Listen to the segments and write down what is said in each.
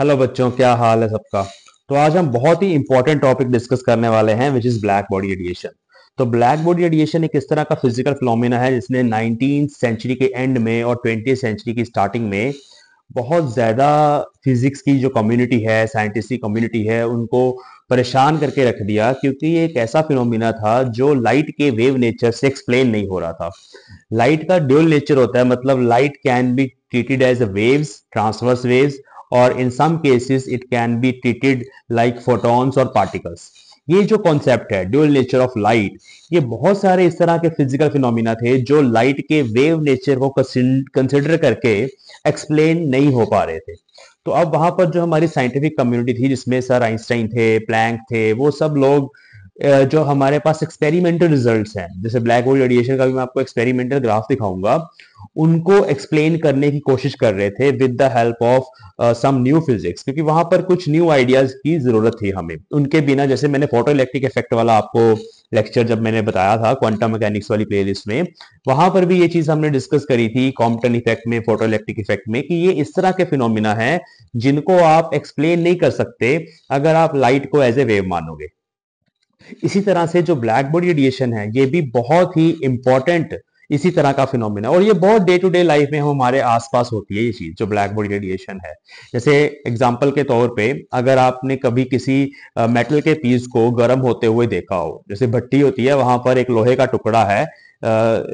hello बच्चों क्या हाल है सबका तो आज हम बहुत ही इंपॉर्टेंट टॉपिक डिस्कस करने वाले हैं which is black body radiation तो ब्लैक बॉडी रेडिएशन एक इस तरह का फिजिकल फिलोमिना है जिसने नाइनटीन सेंचुरी के एंड में और ट्वेंटी सेंचुरी की स्टार्टिंग में बहुत ज़्यादा फिजिक्स की जो कम्युनिटी है साइंटिस्ट की कम्युनिटी है उनको परेशान करके रख दिया क्योंकि ये एक ऐसा फिनोमिना था जो लाइट के वेव नेचर से एक्सप्लेन नहीं हो रहा था लाइट का ड्यूअल नेचर होता है मतलब light can be treated as waves transverse waves और in some cases it can be treated like photons और पार्टिकल्स ये जो कॉन्सेप्ट है ड्यूअल नेचर ऑफ लाइट ये बहुत सारे इस तरह के फिजिकल फिनोमिना थे जो लाइट के वेव नेचर को कंसिडर करके एक्सप्लेन नहीं हो पा रहे थे तो अब वहां पर जो हमारी साइंटिफिक कम्युनिटी थी जिसमें सर आइंस्टाइन थे प्लैंक थे वो सब लोग जो हमारे पास एक्सपेरिमेंटल रिजल्ट्स हैं जैसे ब्लैक होल रेडिएशन का भी मैं आपको एक्सपेरिमेंटल ग्राफ दिखाऊंगा उनको एक्सप्लेन करने की कोशिश कर रहे थे with the help of some new physics क्योंकि वहां पर कुछ न्यू आइडियाज की जरूरत थी हमें उनके बिना जैसे मैंने फोटो इलेक्ट्रिक इफेक्ट वाला आपको लेक्चर जब मैंने बताया था क्वांटम मैकेनिक्स वाली प्लेलिस्ट में वहां पर भी ये चीज हमने डिस्कस करी थी कॉम्पटन इफेक्ट में फोटो इलेक्ट्रिक इफेक्ट में कि ये इस तरह के फिनोमिना है जिनको आप एक्सप्लेन नहीं कर सकते अगर आप लाइट को एज ए वेव मानोगे इसी तरह से जो ब्लैक बॉडी रेडिएशन है ये भी बहुत ही इंपॉर्टेंट इसी तरह का फिनोमिना और ये बहुत डे टू डे लाइफ में हमारे आसपास होती है ये चीज जो ब्लैक बॉडी रेडिएशन है जैसे एग्जाम्पल के तौर पे अगर आपने कभी किसी मेटल के पीस को गर्म होते हुए देखा हो जैसे भट्टी होती है वहां पर एक लोहे का टुकड़ा है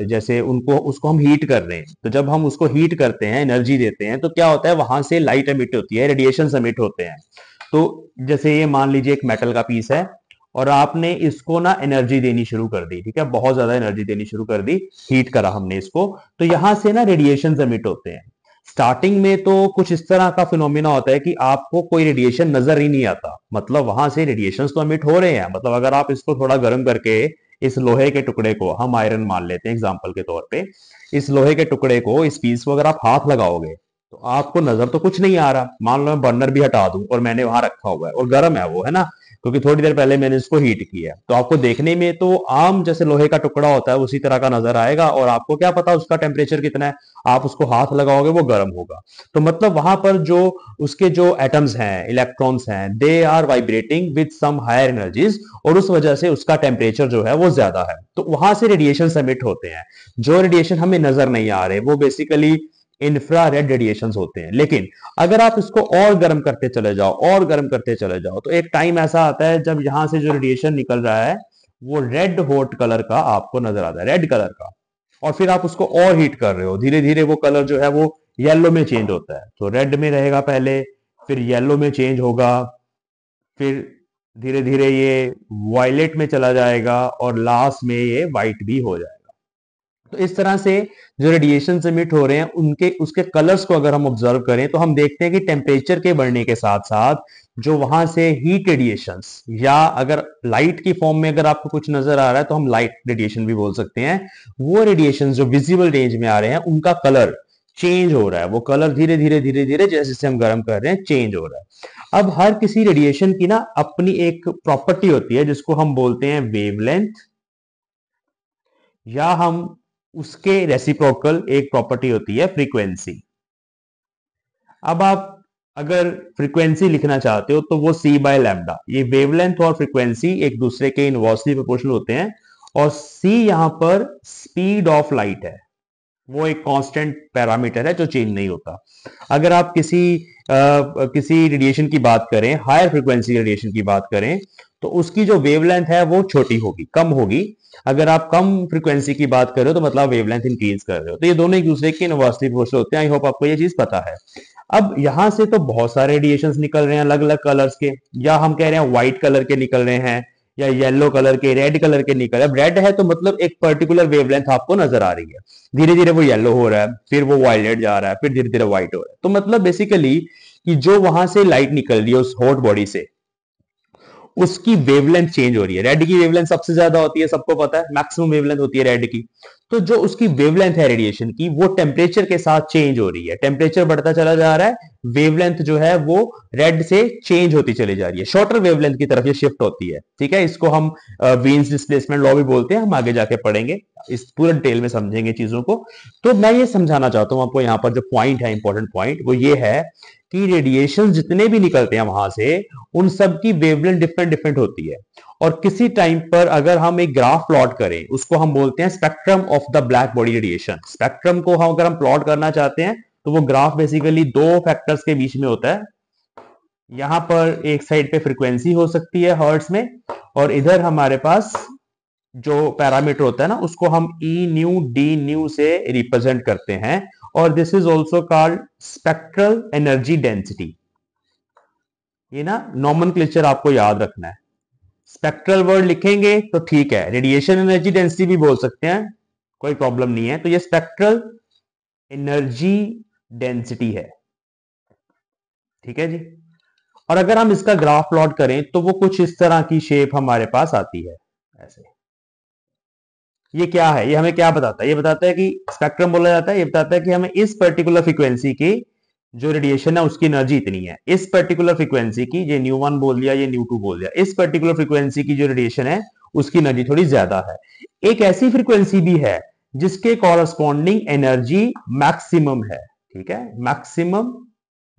जैसे उनको उसको हम हीट कर रहे हैं तो जब हम उसको हीट करते हैं एनर्जी देते हैं तो क्या होता है वहां से लाइट एमिट होती है रेडिएशन एमिट होते हैं तो जैसे ये मान लीजिए एक मेटल का पीस है और आपने इसको ना एनर्जी देनी शुरू कर दी ठीक है बहुत ज्यादा एनर्जी देनी शुरू कर दी हीट करा हमने इसको तो यहां से ना रेडिएशन एमिट होते हैं स्टार्टिंग में तो कुछ इस तरह का फिनोमिना होता है कि आपको कोई रेडिएशन नजर ही नहीं आता मतलब वहां से रेडिएशन तो एमिट हो रहे हैं मतलब अगर आप इसको थोड़ा गर्म करके इस लोहे के टुकड़े को हम आयरन मान लेते हैं एग्जाम्पल के तौर पे इस लोहे के टुकड़े को इस पीस को अगर आप हाथ लगाओगे तो आपको नजर तो कुछ नहीं आ रहा मान लो मैं बर्नर भी हटा दूं और मैंने वहां रखा हुआ है और गर्म है वो है ना क्योंकि थोड़ी देर पहले मैंने इसको हीट किया तो आपको देखने में तो आम जैसे लोहे का टुकड़ा होता है उसी तरह का नजर आएगा और आपको क्या पता उसका टेम्परेचर कितना है आप उसको हाथ लगाओगे वो गर्म होगा तो मतलब वहां पर जो उसके जो एटम्स हैं इलेक्ट्रॉन्स हैं they are vibrating with some higher energies और उस वजह से उसका टेम्परेचर जो है वो ज्यादा है तो वहां से रेडिएशन सबमिट होते हैं जो रेडिएशन हमें नजर नहीं आ रहे वो बेसिकली इंफ्रा रेड रेडिएशन होते हैं लेकिन अगर आप इसको और गर्म करते चले जाओ और गर्म करते चले जाओ तो एक टाइम ऐसा आता है जब यहां से जो रेडिएशन निकल रहा है वो रेड हॉट कलर का आपको नजर आता है रेड कलर का और फिर आप उसको और हीट कर रहे हो धीरे धीरे वो कलर जो है वो येलो में चेंज होता है तो रेड में रहेगा पहले फिर येलो में चेंज होगा फिर धीरे धीरे ये वायलेट में चला जाएगा और लास्ट में ये व्हाइट भी हो जाएगा तो इस तरह से जो रेडिएशन एमिट हो रहे हैं उनके उसके कलर्स को अगर हम ऑब्जर्व करें तो हम देखते हैं कि टेम्परेचर के बढ़ने के साथ साथ जो वहां से हीट रेडिएशन या अगर लाइट की फॉर्म में अगर आपको कुछ नजर आ रहा है तो हम लाइट रेडिएशन भी बोल सकते हैं वो रेडिएशन जो विजिबल रेंज में आ रहे हैं उनका कलर चेंज हो रहा है वो कलर धीरे धीरे धीरे धीरे जैसे जैसे हम गर्म कर रहे हैं चेंज हो रहा है अब हर किसी रेडिएशन की ना अपनी एक प्रॉपर्टी होती है जिसको हम बोलते हैं वेवलेंथ या हम उसके रेसिप्रोकल एक प्रॉपर्टी होती है फ्रीक्वेंसी अब आप अगर फ्रीक्वेंसी लिखना चाहते हो तो वो सी बाय लैम्डा ये वेवलेंथ और फ्रीक्वेंसी एक दूसरे के इनवर्सली प्रोपोर्शनल होते हैं और सी यहां पर स्पीड ऑफ लाइट है वो एक कांस्टेंट पैरामीटर है जो चेंज नहीं होता अगर आप किसी आ, किसी रेडिएशन की बात करें हायर फ्रीक्वेंसी रेडिएशन की बात करें तो उसकी जो वेवलेंथ है वो छोटी होगी कम होगी अगर आप कम फ्रीक्वेंसी की बात कर रहे हो तो मतलब वेवलेंथ इंक्रीज कर रहे हो तो ये दोनों एक दूसरे के इनवर्सली प्रोपोर्शनल होते हैं आई होप आपको ये चीज पता है अब यहां से तो बहुत सारे रेडिएशन निकल रहे हैं अलग अलग कलर्स के या हम कह रहे हैं व्हाइट कलर के निकल रहे हैं या येलो कलर के रेड कलर के निकल अब रेड है तो मतलब एक पर्टिकुलर वेवलेंथ आपको नजर आ रही है धीरे धीरे वो येलो हो रहा है फिर वो वायलेट जा रहा है फिर धीरे धीरे व्हाइट हो रहा है तो मतलब बेसिकली कि जो वहां से लाइट निकल रही है उस हॉट बॉडी से उसकी वेवलेंथ चेंज हो रही है रेड की वेवलेंथ सबसे ज्यादा होती है सबको पता है मैक्सिमम वेवलेंथ होती है रेड की तो जो उसकी वेवलेंथ है रेडिएशन की वो टेम्परेचर के साथ चेंज हो रही है टेम्परेचर बढ़ता चला जा रहा है वेवलेंथ जो है वो रेड से चेंज होती चली जा रही है शॉर्टर वेवलेंथ की तरफ ये शिफ्ट होती है ठीक है इसको हम वेन्स डिस्प्लेसमेंट लॉ भी बोलते हैं हम आगे जाके पढ़ेंगे इस पूरे डिटेल में समझेंगे चीजों को तो मैं ये समझाना चाहता हूं आपको यहां पर जो पॉइंट है इंपॉर्टेंट पॉइंट वो ये है कि रेडिएशन जितने भी निकलते हैं वहां से उन सब की वेवलेंथ डिफरेंट डिफरेंट होती है और किसी टाइम पर अगर हम एक ग्राफ प्लॉट करें उसको हम बोलते हैं spectrum of the black body radiation spectrum को हम अगर हम प्लॉट करना चाहते हैं तो वो ग्राफ बेसिकली दो फैक्टर्स के बीच में होता है यहां पर एक साइड पे फ्रीक्वेंसी हो सकती है हर्ट्स में और इधर हमारे पास जो पैरामीटर होता है ना उसको हम ई न्यू डी न्यू से रिप्रेजेंट करते हैं और this is also called spectral energy density ये ना नॉमन आपको याद रखना है स्पेक्ट्रल वर्ड लिखेंगे तो ठीक है रेडिएशन एनर्जी डेंसिटी भी बोल सकते हैं कोई प्रॉब्लम नहीं है तो ये स्पेक्ट्रल एनर्जी डेंसिटी है ठीक है जी और अगर हम इसका ग्राफ प्लॉट करें तो वो कुछ इस तरह की शेप हमारे पास आती है ऐसे ये क्या है ये हमें क्या बताता है ये बताता है कि स्पेक्ट्रम बोला जाता है ये बताता है कि हमें इस पर्टिकुलर फ्रिक्वेंसी की जो रेडिएशन है उसकी एनर्जी इतनी है इस पर्टिकुलर फ्रीक्वेंसी की ये न्यू वन बोल दिया ये न्यू टू बोल दिया इस पर्टिकुलर फ्रीक्वेंसी की जो रेडिएशन है उसकी एनर्जी थोड़ी ज्यादा है एक ऐसी फ्रीक्वेंसी भी है जिसके कॉरस्पॉन्डिंग एनर्जी मैक्सिमम है ठीक है maximum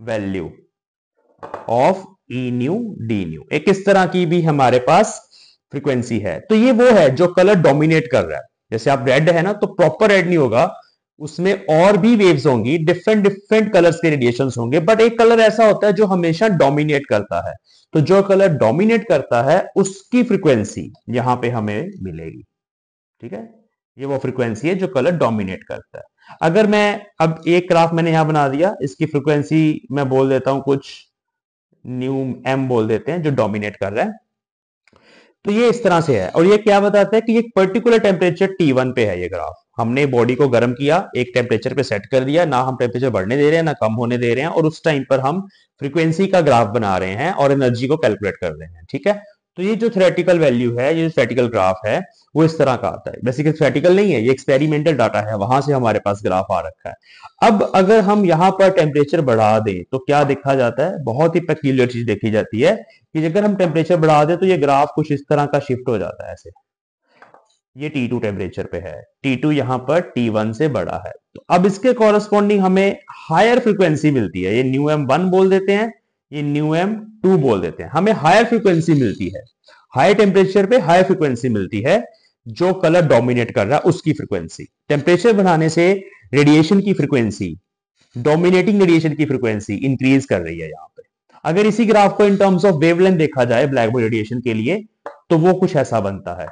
value of E nu D nu एक इस तरह की भी हमारे पास फ्रीक्वेंसी है तो ये वो है जो कलर डोमिनेट कर रहा है जैसे आप रेड है ना तो प्रॉपर रेड नहीं होगा उसमें और भी वेव्स होंगी डिफरेंट डिफरेंट कलर्स के रेडिएशन होंगे बट एक कलर ऐसा होता है जो हमेशा डोमिनेट करता है तो जो कलर डोमिनेट करता है उसकी फ्रीक्वेंसी यहां पे हमें मिलेगी ठीक है ये वो फ्रीक्वेंसी है जो कलर डोमिनेट करता है अगर मैं अब एक ग्राफ मैंने यहां बना दिया इसकी फ्रिक्वेंसी मैं बोल देता हूं कुछ न्यू एम बोल देते हैं जो डोमिनेट कर रहा है तो ये इस तरह से है और ये क्या बताता है कि एक पर्टिकुलर टेम्परेचर टी वन पे है ये ग्राफ हमने बॉडी को गर्म किया एक टेम्परेचर पे सेट कर दिया ना हम टेम्परेचर बढ़ने दे रहे हैं ना कम होने दे रहे हैं और उस टाइम पर हम फ्रीक्वेंसी का ग्राफ बना रहे हैं और एनर्जी को कैलकुलेट कर रहे हैं ठीक है तो ये जो थ्रेटिकल वैल्यू है ये थ्रेटिकल ग्राफ है वो इस तरह का आता है बेसिकली थ्रेटिकल नहीं है ये एक्सपेरिमेंटल डाटा है वहां से हमारे पास ग्राफ आ रखा है अब अगर हम यहाँ पर टेम्परेचर बढ़ा दें तो क्या देखा जाता है बहुत ही पेक्यूलर चीज देखी जाती है कि अगर हम टेम्परेचर बढ़ा दें तो ये ग्राफ कुछ इस तरह का शिफ्ट हो जाता है ऐसे ये T2 टेम्परेचर पे है T2 यहां पर T1 से बड़ा है तो अब इसके कॉरेस्पॉन्डिंग हमें हायर फ्रीक्वेंसी मिलती है ये न्यू एम वन बोल देते हैं ये न्यू एम टू बोल देते हैं हमें हायर फ्रीक्वेंसी मिलती है हाई टेम्परेचर पे हायर फ्रीक्वेंसी मिलती है जो कलर डोमिनेट कर रहा है उसकी फ्रीक्वेंसी टेम्परेचर बढ़ाने से रेडिएशन की फ्रीक्वेंसी डोमिनेटिंग रेडिएशन की फ्रीक्वेंसी इंक्रीज कर रही है यहां पर अगर इसी ग्राफ को इन टर्म्स ऑफ वेवलेंथ देखा जाए ब्लैक बोर्ड रेडिएशन के लिए तो वो कुछ ऐसा बनता है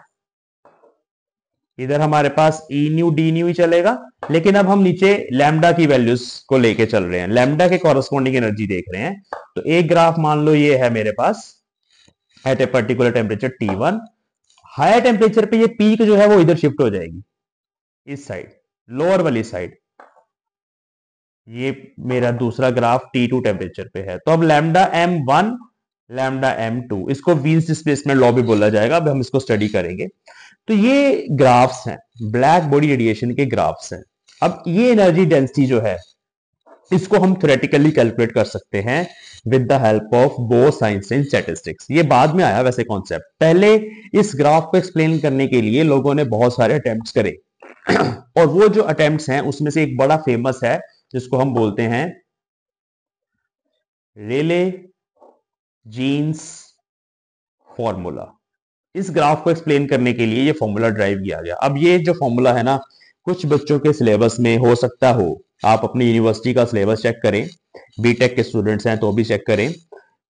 इधर हमारे पास ई न्यू डी न्यू ही चलेगा लेकिन अब हम नीचे लैमडा की वैल्यूज को लेके चल रहे हैं लैमडा के कॉरेस्पॉन्डिंग एनर्जी देख रहे हैं तो एक ग्राफ मान लो ये है मेरे पास at a particular temperature T one higher temperature पे ये पीक जो है वो इधर शिफ्ट हो जाएगी इस साइड लोअर वाली साइड ये मेरा दूसरा ग्राफ टी टू टेम्परेचर पे है तो अब lambda M one lambda M two इसको वीन्स डिस्प्लेसमेंट लॉ भी बोला जाएगा अब हम इसको स्टडी करेंगे तो ये ग्राफ्स हैं ब्लैक बॉडी रेडिएशन के ग्राफ्स हैं अब ये एनर्जी डेंसिटी जो है इसको हम थ्योरेटिकली कैलकुलेट कर सकते हैं with the help of Bose साइंस एंड स्टैटिस्टिक्स ये बाद में आया वैसे कॉन्सेप्ट पहले इस ग्राफ को एक्सप्लेन करने के लिए लोगों ने बहुत सारे अटेम्प्ट करे और वो जो अटेम्प्ट हैं उसमें से एक बड़ा फेमस है जिसको हम बोलते हैं रेले जीन्स फॉर्मूला इस ग्राफ को एक्सप्लेन करने के लिए ये फॉर्मूला ड्राइव किया गया अब ये जो फॉर्मूला है ना कुछ बच्चों के सिलेबस में हो सकता हो आप अपनी यूनिवर्सिटी का सिलेबस चेक करें बीटेक के स्टूडेंट्स हैं तो भी चेक करें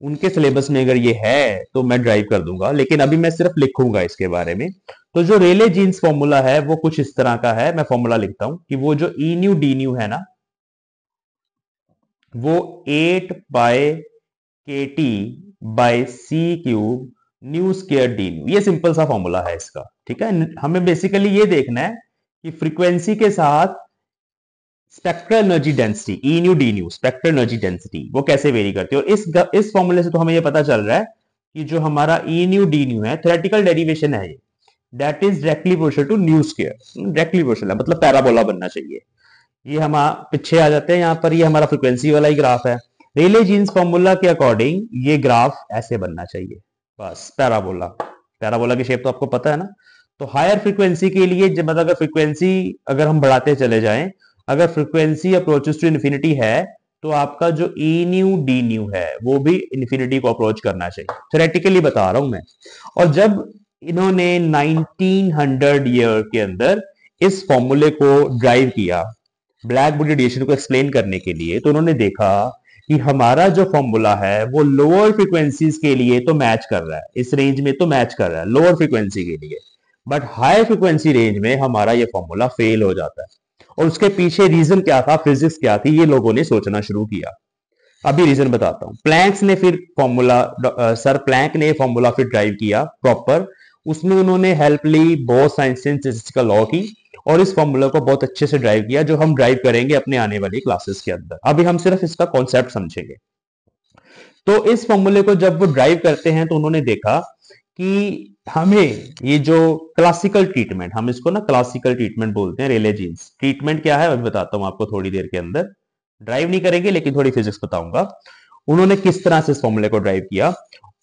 उनके सिलेबस में अगर ये है तो मैं ड्राइव कर दूंगा लेकिन अभी मैं सिर्फ लिखूंगा इसके बारे में तो जो रेले जीन्स फॉर्मूला है वो कुछ इस तरह का है मैं फॉर्मूला लिखता हूं कि वो जो ई न्यू डी न्यू है ना वो eight by K T by C cube nu square D nu ये सिंपल सा फॉर्मूला है इसका ठीक है हमें बेसिकली ये देखना है कि फ्रीक्वेंसी के साथ spectral energy density E nu D nu spectral energy density वो कैसे वेरी करती है और इस इस फॉर्मूले से तो हमें ये पता चल रहा है कि जो हमारा ई न्यू डी न्यू है थ्योरेटिकल डेरिवेशन है ये that is directly proportion to nu square directly proportion है मतलब पैराबोला बनना चाहिए ये हम पीछे आ जाते हैं यहाँ पर ये हमारा फ्रिक्वेंसी वाला ही ग्राफ है रेले जीन्स फॉर्मूला के अकॉर्डिंग ये ग्राफ ऐसे बनना चाहिए बस पैराबोला पैराबोला की शेप तो आपको पता है ना तो हायर फ्रीक्वेंसी के लिए जब मतलब अगर फ्रीक्वेंसी अगर हम बढ़ाते चले जाएं अगर फ्रीक्वेंसी अप्रोचेस टू इन्फिनिटी है तो आपका जो ई न्यू डी न्यू है वो भी इन्फिनिटी को अप्रोच करना चाहिए थेरेटिकली बता रहा हूं मैं और जब इन्होंने 1900 हंड्रेड ईयर के अंदर इस फॉर्मूले को ड्राइव किया ब्लैक बॉडी रेडिएशन को एक्सप्लेन करने के लिए तो उन्होंने देखा कि हमारा जो फॉर्मूला है वो लोअर फ्रीक्वेंसीज के लिए तो मैच कर रहा है इस रेंज में तो मैच कर रहा है लोअर फ्रिक्वेंसी के लिए बट हाई फ्रिक्वेंसी रेंज में हमारा ये फॉर्मूला फेल हो जाता है और उसके पीछे रीजन क्या था फिजिक्स क्या थी ये लोगों ने सोचना शुरू किया अभी रीजन बताता हूं प्लैंक्स ने फिर फॉर्मूला सर प्लैंक ने फॉर्मूला फिर ड्राइव किया प्रॉपर उसमें उन्होंने हेल्प ली बहुत साइंस का लॉ की और इस फॉर्मूला को बहुत अच्छे से ड्राइव किया जो हम ड्राइव करेंगे अपने आने वाली क्लासेस के अंदर अभी हम सिर्फ इसका कॉन्सेप्ट समझेंगे तो इस फॉर्मूले को जब वो ड्राइव करते हैं तो उन्होंने देखा कि हमें ये जो क्लासिकल ट्रीटमेंट हम इसको ना क्लासिकल ट्रीटमेंट बोलते हैं रेले जीन्स ट्रीटमेंट क्या है अभी बताता हूं आपको थोड़ी देर के अंदर ड्राइव नहीं करेंगे लेकिन थोड़ी फिजिक्स बताऊंगा उन्होंने किस तरह से इस फॉर्मूले को ड्राइव किया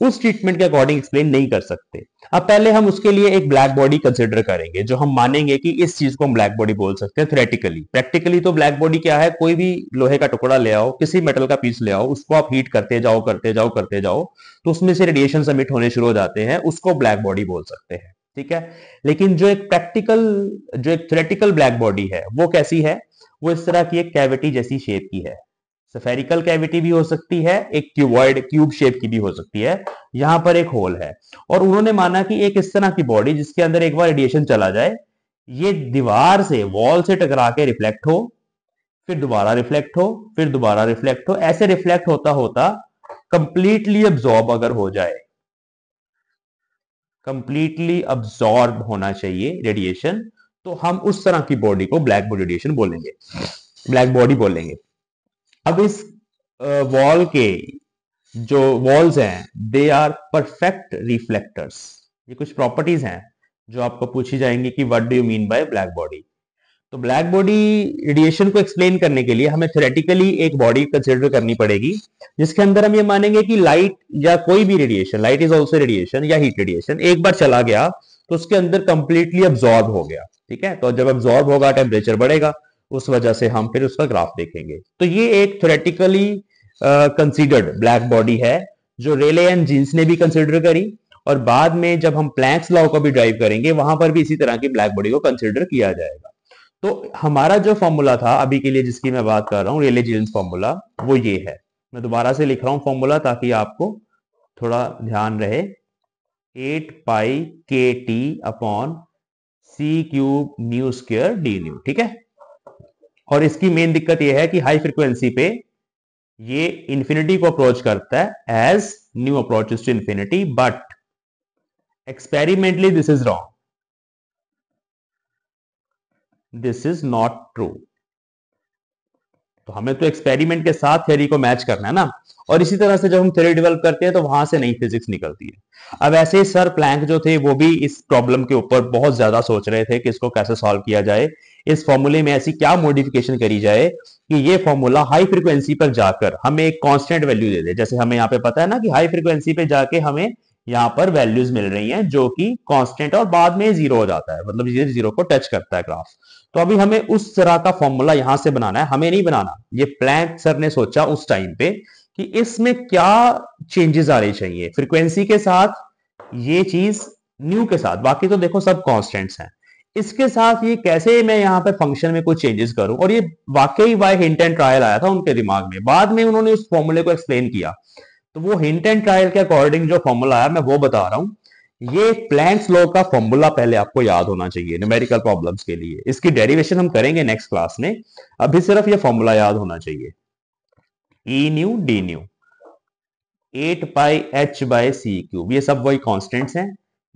उस ट्रीटमेंट के अकॉर्डिंग एक्सप्लेन नहीं कर सकते अब पहले हम उसके लिए एक ब्लैक बॉडी कंसिडर करेंगे जो हम मानेंगे कि इस चीज को हम ब्लैक बॉडी बोल सकते हैं थ्रेटिकली प्रैक्टिकली तो ब्लैक बॉडी क्या है कोई भी लोहे का टुकड़ा ले आओ किसी मेटल का पीस ले आओ उसको आप हीट करते जाओ करते जाओ करते जाओ तो उसमें से रेडिएशन सबमिट होने शुरू हो जाते हैं उसको ब्लैक बॉडी बोल सकते हैं ठीक है लेकिन जो एक प्रैक्टिकल जो एक थ्रेटिकल ब्लैक बॉडी है वो कैसी है वो इस तरह की एक कैविटी जैसी शेप की है सफेरिकल कैविटी भी हो सकती है एक क्यूबॉइड क्यूब शेप की भी हो सकती है यहां पर एक होल है और उन्होंने माना कि एक इस तरह की बॉडी जिसके अंदर एक बार रेडिएशन चला जाए ये दीवार से वॉल से टकरा के रिफ्लेक्ट हो फिर दोबारा रिफ्लेक्ट हो फिर दोबारा रिफ्लेक्ट हो ऐसे रिफ्लेक्ट होता होता कंप्लीटली अब्जॉर्ब अगर हो जाए कंप्लीटली अब्जॉर्ब होना चाहिए रेडिएशन तो हम उस तरह की बॉडी को ब्लैक बॉडी रेडिएशन बोलेंगे ब्लैक बॉडी बोलेंगे अब इस वॉल के जो वॉल्स हैं दे आर परफेक्ट रिफ्लेक्टर्स ये कुछ प्रॉपर्टीज हैं जो आपको पूछी जाएंगी कि what do you mean by black body तो ब्लैक बॉडी रेडिएशन को एक्सप्लेन करने के लिए हमें थ्योरेटिकली एक बॉडी कंसिडर करनी पड़ेगी जिसके अंदर हम ये मानेंगे कि लाइट या कोई भी radiation light is also radiation या हीट रेडिएशन एक बार चला गया तो उसके अंदर कंप्लीटली अब्जॉर्ब हो गया ठीक है तो जब अब्जॉर्ब होगा टेम्परेचर बढ़ेगा उस वजह से हम फिर उसका ग्राफ देखेंगे तो ये एक थोरेटिकली कंसिडर्ड ब्लैक बॉडी है जो रेले एंड जींस ने भी कंसिडर करी और बाद में जब हम प्लैंक्स लॉ को भी ड्राइव करेंगे वहां पर भी इसी तरह की ब्लैक बॉडी को कंसिडर किया जाएगा तो हमारा जो फॉर्मूला था अभी के लिए जिसकी मैं बात कर रहा हूँ रेले जींस फॉर्मूला वो ये है मैं दोबारा से लिख रहा हूँ फॉर्मूला ताकि आपको थोड़ा ध्यान रहे eight pi K T upon C cube nu square D nu ठीक है और इसकी मेन दिक्कत यह है कि हाई फ्रिक्वेंसी पे ये इंफिनिटी को अप्रोच करता है as nu approach to infinity but experimentally this is wrong this is not true तो हमें तो एक्सपेरिमेंट के साथ थ्योरी को मैच करना है ना और इसी तरह से जब हम थ्योरी डेवलप करते हैं तो वहां से नई फिजिक्स निकलती है अब ऐसे ही सर प्लैंक जो थे वो भी इस प्रॉब्लम के ऊपर बहुत ज्यादा सोच रहे थे कि इसको कैसे सॉल्व किया जाए इस फॉर्मूले में ऐसी क्या मॉडिफिकेशन करी जाए कि ये फॉर्मूला हाई फ्रिक्वेंसी पर जाकर हमें एक कांस्टेंट वैल्यू दे दे जैसे हमें यहाँ पे पता है ना कि हाई फ्रिक्वेंसी पे जाके हमें यहाँ पर वैल्यूज मिल रही हैं जो कि कांस्टेंट और बाद में जीरो हो जाता है मतलब ये जीरो को टच करता है ग्राफ तो अभी हमें उस तरह का फॉर्मूला यहां से बनाना है हमें नहीं बनाना ये प्लान सर ने सोचा उस टाइम पे कि इसमें क्या चेंजेस आने चाहिए फ्रिक्वेंसी के साथ ये चीज न्यू के साथ बाकी तो देखो सब कॉन्स्टेंट्स हैं इसके साथ ये कैसे मैं यहाँ पे फंक्शन में कुछ चेंजेस करूं और ये वाकई वाई हिंट एंड ट्रायल आया था उनके दिमाग में बाद में उन्होंने उस फॉर्मूले को एक्सप्लेन किया तो वो हिंट एंड ट्रायल के अकॉर्डिंग जो फॉर्मूला आया मैं वो बता रहा हूँ ये प्लैंक्स लॉ का फॉर्मूला पहले आपको याद होना चाहिए न्यूमेरिकल प्रॉब्लम्स के लिए इसकी डेरिवेशन हम करेंगे नेक्स्ट क्लास में अभी सिर्फ ये फॉर्मूला याद होना चाहिए E nu D nu eight pi H by C cube ये सब वही कॉन्स्टेंट्स हैं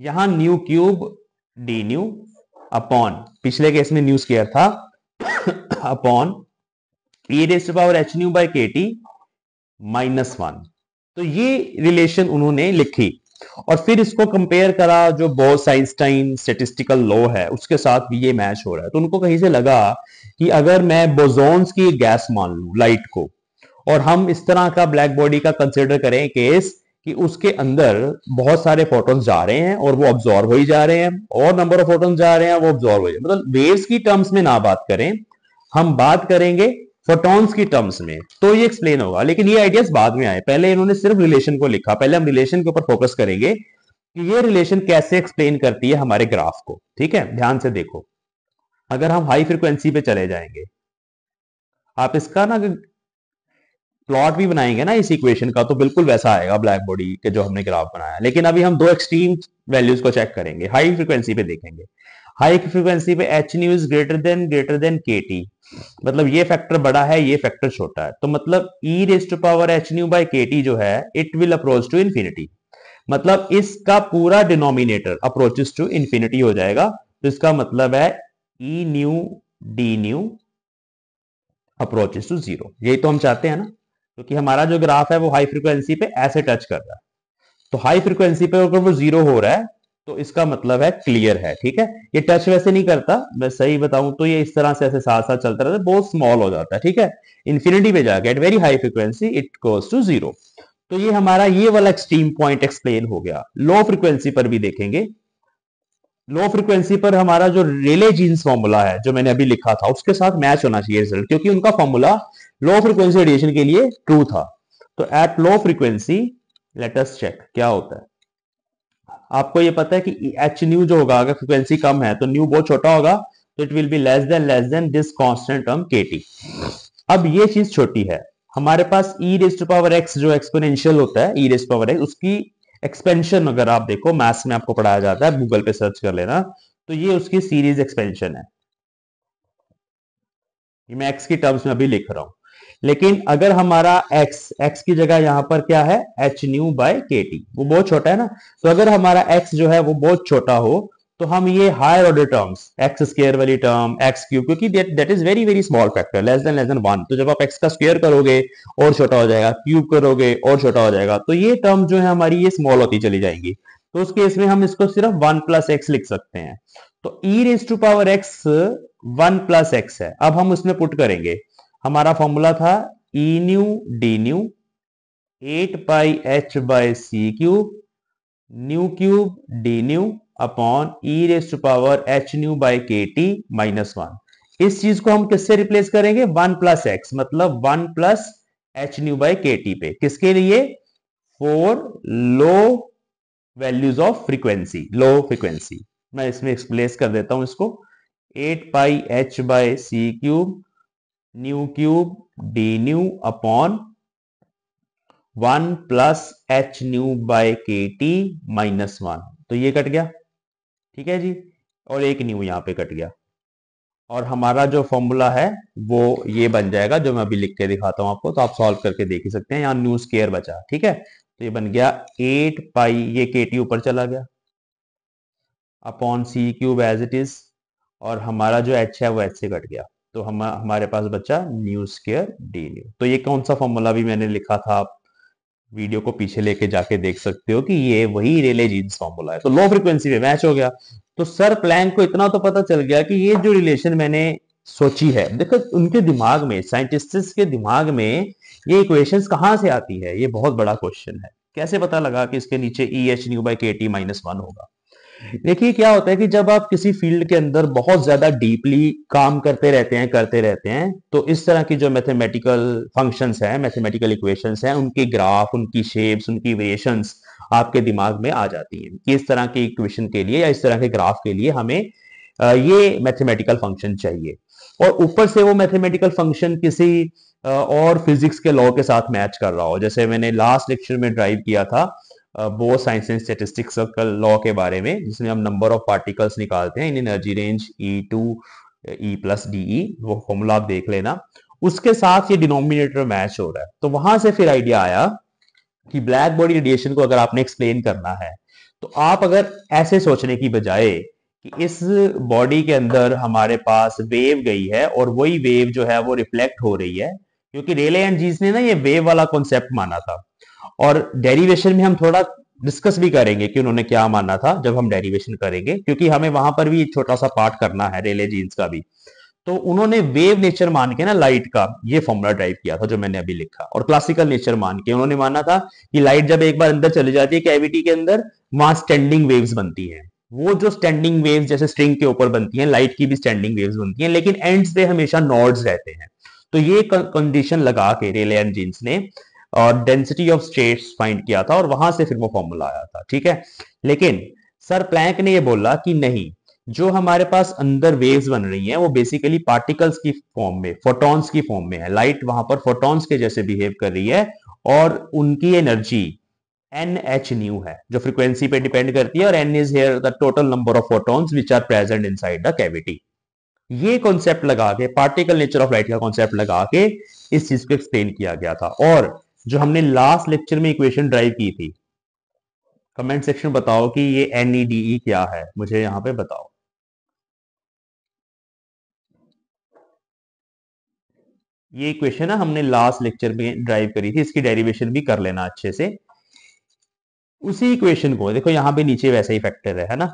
यहां nu cube D nu upon पिछले केस में न्यू स्केयर था upon A raise power H nu by K T minus one तो ये रिलेशन उन्होंने लिखी और फिर इसको कंपेयर करा जो बोस आइंस्टाइन स्टेटिस्टिकल लॉ है उसके साथ भी ये मैच हो रहा है तो उनको कहीं से लगा कि अगर मैं बोजोन्स की गैस मान लू लाइट को और हम इस तरह का ब्लैक बॉडी का कंसिडर करें केस कि उसके अंदर बहुत सारे फोटॉन्स जा रहे हैं और वो ऑब्जॉर्व हो ही जा रहे हैं और नंबर ऑफ फोटॉन्स जा रहे हैं वो ऑब्जॉर्व हो जाए मतलब वेव्स की टर्म्स में ना बात करें हम बात करेंगे फोटॉन्स की टर्म्स में तो ये एक्सप्लेन होगा लेकिन ये आइडियाज बाद में आए पहले इन्होंने सिर्फ रिलेशन को लिखा पहले हम रिलेशन के ऊपर फोकस करेंगे कि ये रिलेशन कैसे एक्सप्लेन करती है हमारे ग्राफ को ठीक है ध्यान से देखो अगर हम हाई फ्रिक्वेंसी पे चले जाएंगे आप इसका ना प्लॉट भी बनाएंगे ना इस इक्वेशन का तो बिल्कुल वैसा आएगा ब्लैक बॉडी के जो हमने ग्राफ बनाया लेकिन अभी हम दो एक्सट्रीम वैल्यूज को चेक करेंगे हाई फ्रिक्वेंसी पे देखेंगे हाई फ्रिक्वेंसी पे H nu is greater than greater than K T मतलब ये फैक्टर बड़ा है ये फैक्टर छोटा है तो मतलब E raise to power H nu by K T जो है it will approach to infinity मतलब इसका पूरा डिनोमिनेटर अप्रोचेस टू इन्फिनिटी हो जाएगा तो इसका मतलब है E nu D nu approaches to zero यही तो हम चाहते हैं ना क्योंकि तो हमारा जो ग्राफ है वो हाई फ्रिक्वेंसी पे ऐसे टच कर रहा है तो हाई फ्रिक्वेंसी पे अगर वो जीरो हो रहा है तो इसका मतलब है क्लियर है ठीक है ये टच वैसे नहीं करता मैं सही बताऊं तो ये इस तरह से ऐसे साथ साथ चलता रहता है बहुत स्मॉल हो जाता है ठीक है इन्फिनिटी पे जाकर at very high frequency it goes to zero तो ये हमारा ये वाला एक्सट्रीम पॉइंट एक्सप्लेन हो गया लो फ्रिक्वेंसी पर भी देखेंगे लो फ्रिक्वेंसी पर हमारा जो रेले जीन्स फॉर्मूला है जो मैंने अभी लिखा था उसके साथ मैच होना चाहिए रिजल्ट क्योंकि उनका फॉर्मूला लो फ्रीक्वेंसी रेडिएशन के लिए ट्रू था तो at low frequency let's check क्या होता है आपको ये पता है कि एच न्यू जो होगा अगर फ्रीक्वेंसी कम है तो न्यू बहुत छोटा होगा तो it will be less than less than this constant term के अब ये चीज छोटी है हमारे पास E raise to power X जो एक्सपोनेंशियल होता है ई रेस पावर एक्स उसकी एक्सपेंशन अगर आप देखो मैथ्स में आपको पढ़ाया जाता है गूगल पे सर्च कर लेना तो ये उसकी सीरीज एक्सपेंशन है ये मैं एक्स की टर्म्स में अभी लिख रहा हूं लेकिन अगर हमारा x x की जगह यहां पर क्या है H nu by K T वो बहुत छोटा है ना तो अगर हमारा x जो है वो बहुत छोटा हो तो हम ये higher order terms X square वाली टर्म एक्स क्यूब क्योंकि that is very very small factor less than less than one तो जब आप एक्स का स्क्वेयर करोगे और छोटा हो जाएगा क्यूब करोगे और छोटा हो जाएगा तो ये टर्म जो है हमारी ये स्मॉल होती चली जाएगी तो उस केस में हम इसको सिर्फ वन प्लस एक्स लिख सकते हैं तो E raise to power X one plus X है अब हम उसमें पुट करेंगे हमारा फॉर्मूला था E nu D nu eight pi H by C cube nu cube D nu upon E raise to power H nu by K T minus one इस चीज को हम किससे रिप्लेस करेंगे वन प्लस एक्स मतलब one plus H nu by K T पे किसके लिए for low values of frequency low frequency मैं इसमें एक्सप्लेस कर देता हूं इसको eight pi H by C cube nu cube D nu upon one plus H nu by K T minus one तो ये कट गया ठीक है जी और एक न्यू यहाँ पे कट गया और हमारा जो फॉर्मूला है वो ये बन जाएगा जो मैं अभी लिख के दिखाता हूं आपको तो आप सॉल्व करके देख ही सकते हैं यहां न्यू स्केयर बचा ठीक है तो ये बन गया एट पाई ये के टी ऊपर चला गया upon C cube as it is और हमारा जो एच है वो एच से कट गया तो हम हमारे पास बचा न्यू स्केयर डी न्यू तो ये कौन सा फॉर्मूला भी मैंने लिखा था आप वीडियो को पीछे लेके जाके देख सकते हो कि ये वही रिले जीन्स फॉर्मूला है तो लो फ्रिक्वेंसी में मैच हो गया तो सर प्लैंक को इतना तो पता चल गया कि ये जो रिलेशन मैंने सोची है देखो उनके दिमाग में साइंटिस्ट के दिमाग में ये इक्वेशंस कहाँ से आती है ये बहुत बड़ा क्वेश्चन है कैसे पता लगा कि इसके नीचे E H nu by K T minus one होगा देखिए क्या होता है कि जब आप किसी फील्ड के अंदर बहुत ज्यादा डीपली काम करते रहते हैं करते रहते हैं तो इस तरह की जो मैथमेटिकल फंक्शंस हैं मैथमेटिकल इक्वेशंस हैं उनके ग्राफ उनकी शेप्स उनकी वेरिएशंस आपके दिमाग में आ जाती हैं कि इस तरह के इक्वेशन के लिए या इस तरह के ग्राफ के लिए हमें ये मैथमेटिकल फंक्शन चाहिए और ऊपर से वो मैथमेटिकल फंक्शन किसी और फिजिक्स के लॉ के साथ मैच कर रहा हो जैसे मैंने लास्ट लेक्चर में ड्राइव किया था बोर साइंस एंड स्टेटिस्टिक्स का लॉ के बारे में जिसमें हम नंबर ऑफ पार्टिकल्स निकालते हैं in energy range E to E plus D E वो फॉर्मूला आप देख लेना उसके साथ ये डिनोमिनेटर मैच हो रहा है तो वहां से फिर आइडिया आया कि ब्लैक बॉडी रेडिएशन को अगर आपने एक्सप्लेन करना है तो आप अगर ऐसे सोचने की बजाय कि इस बॉडी के अंदर हमारे पास वेव गई है और वही वेव जो है वो रिफ्लेक्ट हो रही है क्योंकि रेले एंड जीज ने ना ये वेव वाला कॉन्सेप्ट माना था और डेरिवेशन में हम थोड़ा डिस्कस भी करेंगे कि उन्होंने क्या माना था जब हम डेरिवेशन करेंगे क्योंकि हमें वहां पर भी छोटा सा पार्ट करना है रेले जीन्स का भी तो उन्होंने वेव नेचर मान के ना लाइट का ये फॉर्मूला ड्राइव किया था जो मैंने अभी लिखा और क्लासिकल नेचर मान के उन्होंने माना था कि लाइट जब एक बार अंदर चली जाती है कैविटी के अंदर वहां स्टैंडिंग वेव्स बनती है वो जो स्टैंडिंग वेव्स जैसे स्ट्रिंग के ऊपर बनती है लाइट की भी स्टैंडिंग वेव्स बनती है लेकिन एंड्स पे हमेशा नॉड्स रहते हैं तो ये कंडीशन लगा के रेले एंड जीन्स ने और डेंसिटी ऑफ स्टेट्स फाइंड किया था और वहां से फिर वो फॉर्मूला आया था ठीक है लेकिन सर प्लैंक ने ये बोला कि नहीं जो हमारे पास अंदर वेव्स बन रही हैं वो बेसिकली पार्टिकल्स की फॉर्म में फोटॉन्स की फॉर्म में है लाइट वहां पर फोटॉन्स के जैसे बिहेव कर रही है और उनकी एनर्जी एन एच न्यू है जो फ्रीक्वेंसी पे डिपेंड करती है और N is here the total number of photons which are present inside the cavity ये कॉन्सेप्ट लगा के पार्टिकल नेचर ऑफ लाइट का कॉन्सेप्ट लगा के इस चीज को एक्सप्लेन किया गया था और जो हमने लास्ट लेक्चर में इक्वेशन ड्राइव की थी कमेंट सेक्शन बताओ कि ये एनईडीई e e क्या है मुझे यहां पे बताओ ये इक्वेशन ना हमने लास्ट लेक्चर में ड्राइव करी थी इसकी डेरिवेशन भी कर लेना अच्छे से उसी इक्वेशन को देखो यहां पे नीचे वैसा ही फैक्टर है, है ना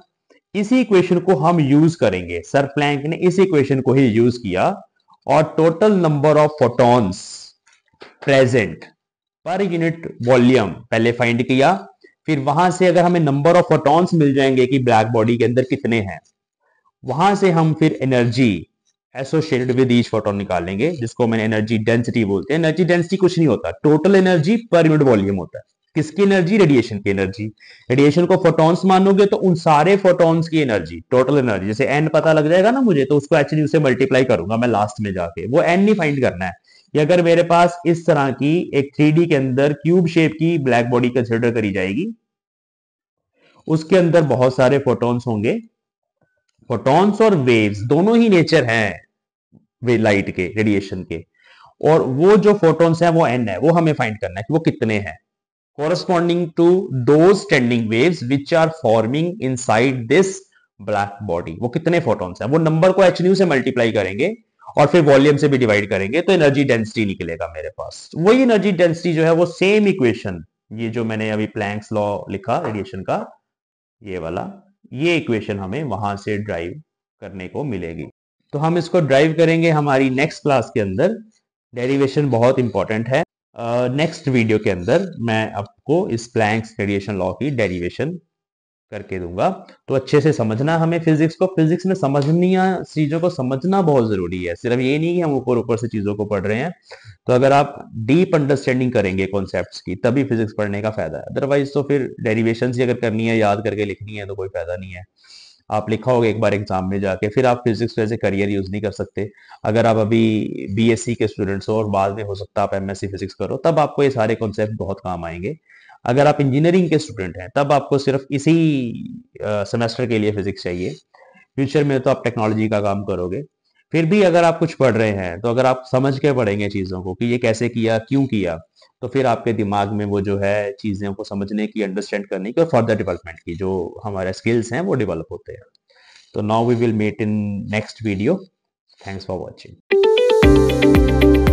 इसी इक्वेशन को हम यूज करेंगे सर प्लैंक ने इस इक्वेशन को ही यूज किया और total number of photons present per unit volume पहले फाइंड किया फिर वहां से अगर हमें नंबर ऑफ फोटॉन्स मिल जाएंगे कि ब्लैक बॉडी के अंदर कितने हैं वहां से हम फिर energy associated with each photon निकालेंगे जिसको मैंने एनर्जी डेंसिटी बोलते हैं एनर्जी डेंसिटी कुछ नहीं होता total energy per unit volume होता है किसकी एनर्जी रेडिएशन की एनर्जी रेडिएशन को फोटॉन्स मानोगे तो उन सारे फोटॉन्स की एनर्जी टोटल एनर्जी जैसे एन पता लग जाएगा ना मुझे तो उसको एक्चुअली उसे मल्टीप्लाई करूंगा मैं लास्ट में जाके वो एन नहीं फाइंड करना है कि अगर मेरे पास इस तरह की एक थ्री के अंदर क्यूब शेप की ब्लैक बॉडी कंसिडर करी जाएगी उसके अंदर बहुत सारे फोटोन्स होंगे फोटोन्स और वेव्स दोनों ही नेचर हैं लाइट के रेडिएशन के और वो जो फोटोन्स हैं वो एन है वो हमें फाइंड करना है कि वो कितने हैं corresponding टू दो standing waves which are forming inside this black body वो कितने फोटोन्स हैं वो नंबर को एच न्यू से मल्टीप्लाई करेंगे और फिर वॉल्यूम से भी डिवाइड करेंगे तो एनर्जी डेंसिटी निकलेगा मेरे पास वही एनर्जी डेंसिटी जो है वो सेम इक्वेशन ये जो मैंने अभी प्लैंक्स लॉ लिखा रेडिएशन का ये वाला ये इक्वेशन हमें वहां से ड्राइव करने को मिलेगी तो हम इसको ड्राइव करेंगे हमारी नेक्स्ट क्लास के अंदर डेरिवेशन बहुत इंपॉर्टेंट है नेक्स्ट uh, वीडियो के अंदर मैं आपको इस प्लैंक्स रेडिएशन लॉ की डेरिवेशन करके दूंगा तो अच्छे से समझना हमें फिजिक्स को फिजिक्स में समझनी चीजों को समझना बहुत जरूरी है सिर्फ ये नहीं कि हम ऊपर ऊपर से चीजों को पढ़ रहे हैं तो अगर आप डीप अंडरस्टैंडिंग करेंगे कॉन्सेप्ट की तभी फिजिक्स पढ़ने का फायदा है अदरवाइज तो फिर डेरिवेशन ही अगर करनी है याद करके लिखनी है तो कोई फायदा नहीं है आप लिखा होगा एक बार एग्जाम में जाके फिर आप फिजिक्स को एज ए करियर यूज नहीं कर सकते अगर आप अभी बीएससी के स्टूडेंट्स हो और बाद में हो सकता है आप एमएससी फिजिक्स करो तब आपको ये सारे कॉन्सेप्ट बहुत काम आएंगे अगर आप इंजीनियरिंग के स्टूडेंट हैं तब आपको सिर्फ इसी सेमेस्टर के लिए फिजिक्स चाहिए फ्यूचर में तो आप टेक्नोलॉजी का काम करोगे फिर भी अगर आप कुछ पढ़ रहे हैं तो अगर आप समझ के पढ़ेंगे चीज़ों को कि ये कैसे किया क्यों किया तो फिर आपके दिमाग में वो जो है चीज़ों को समझने की अंडरस्टैंड करने की और फर्दर डेवलपमेंट की जो हमारे स्किल्स हैं वो डेवलप होते हैं तो now we will meet in next video thanks for watching